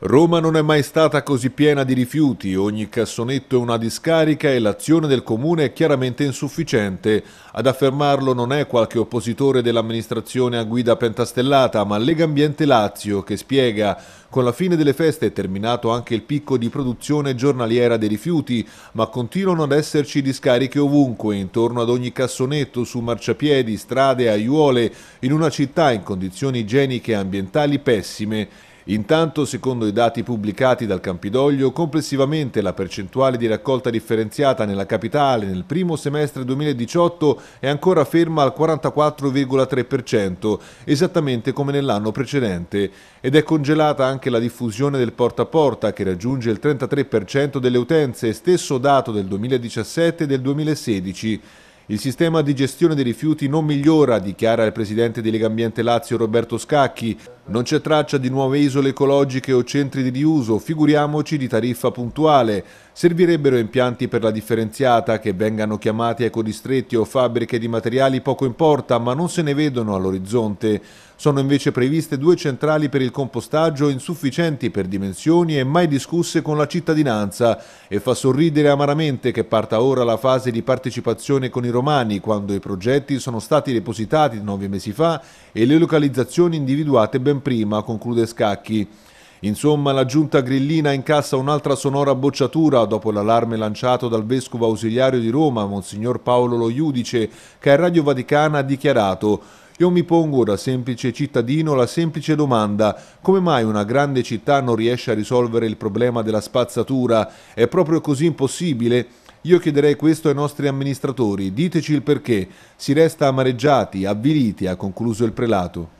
Roma non è mai stata così piena di rifiuti, ogni cassonetto è una discarica e l'azione del comune è chiaramente insufficiente. Ad affermarlo non è qualche oppositore dell'amministrazione a guida pentastellata, ma Lega Ambiente Lazio che spiega con la fine delle feste è terminato anche il picco di produzione giornaliera dei rifiuti, ma continuano ad esserci discariche ovunque, intorno ad ogni cassonetto, su marciapiedi, strade, aiuole, in una città in condizioni igieniche e ambientali pessime Intanto, secondo i dati pubblicati dal Campidoglio, complessivamente la percentuale di raccolta differenziata nella capitale nel primo semestre 2018 è ancora ferma al 44,3%, esattamente come nell'anno precedente, ed è congelata anche la diffusione del porta a porta che raggiunge il 33% delle utenze, stesso dato del 2017 e del 2016. Il sistema di gestione dei rifiuti non migliora, dichiara il presidente di Lega Ambiente Lazio Roberto Scacchi, non c'è traccia di nuove isole ecologiche o centri di riuso, figuriamoci di tariffa puntuale. Servirebbero impianti per la differenziata che vengano chiamati ecodistretti o fabbriche di materiali poco importa, ma non se ne vedono all'orizzonte. Sono invece previste due centrali per il compostaggio insufficienti per dimensioni e mai discusse con la cittadinanza e fa sorridere amaramente che parta ora la fase di partecipazione con i romani quando i progetti sono stati depositati nove mesi fa e le localizzazioni individuate ben ben prima, conclude Scacchi. Insomma, la giunta grillina incassa un'altra sonora bocciatura dopo l'allarme lanciato dal vescovo ausiliario di Roma, Monsignor Paolo Lo Iudice, che a Radio Vaticana ha dichiarato io mi pongo da semplice cittadino la semplice domanda, come mai una grande città non riesce a risolvere il problema della spazzatura? È proprio così impossibile? Io chiederei questo ai nostri amministratori, diteci il perché. Si resta amareggiati, avviliti, ha concluso il prelato.